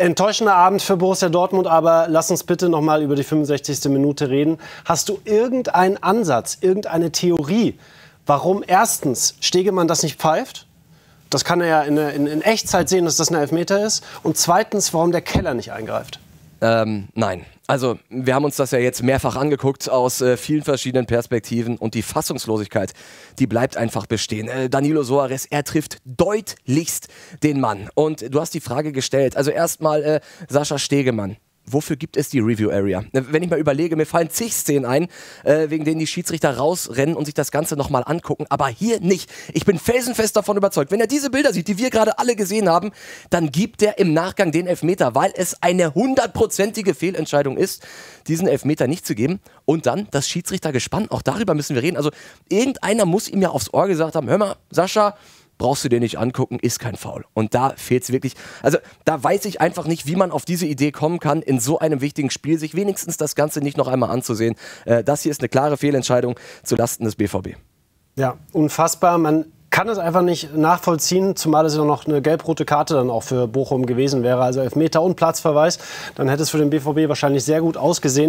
Enttäuschender Abend für Borussia Dortmund, aber lass uns bitte noch mal über die 65. Minute reden. Hast du irgendeinen Ansatz, irgendeine Theorie, warum erstens Stegemann das nicht pfeift? Das kann er ja in, in, in Echtzeit sehen, dass das ein Elfmeter ist. Und zweitens, warum der Keller nicht eingreift? Ähm, nein. Also, wir haben uns das ja jetzt mehrfach angeguckt aus äh, vielen verschiedenen Perspektiven und die Fassungslosigkeit, die bleibt einfach bestehen. Äh, Danilo Soares, er trifft deutlichst den Mann. Und du hast die Frage gestellt. Also erstmal äh, Sascha Stegemann wofür gibt es die Review Area? Äh, wenn ich mal überlege, mir fallen zig Szenen ein, äh, wegen denen die Schiedsrichter rausrennen und sich das Ganze nochmal angucken, aber hier nicht. Ich bin felsenfest davon überzeugt, wenn er diese Bilder sieht, die wir gerade alle gesehen haben, dann gibt er im Nachgang den Elfmeter, weil es eine hundertprozentige Fehlentscheidung ist, diesen Elfmeter nicht zu geben. Und dann das Schiedsrichter gespannt, auch darüber müssen wir reden. Also irgendeiner muss ihm ja aufs Ohr gesagt haben, hör mal, Sascha, brauchst du dir nicht angucken, ist kein Foul. Und da fehlt es wirklich. Also da weiß ich einfach nicht, wie man auf diese Idee kommen kann, in so einem wichtigen Spiel sich wenigstens das Ganze nicht noch einmal anzusehen. Äh, das hier ist eine klare Fehlentscheidung zulasten des BVB. Ja, unfassbar. Man kann es einfach nicht nachvollziehen, zumal es ja noch eine gelb-rote Karte dann auch für Bochum gewesen wäre. Also Elfmeter und Platzverweis, dann hätte es für den BVB wahrscheinlich sehr gut ausgesehen.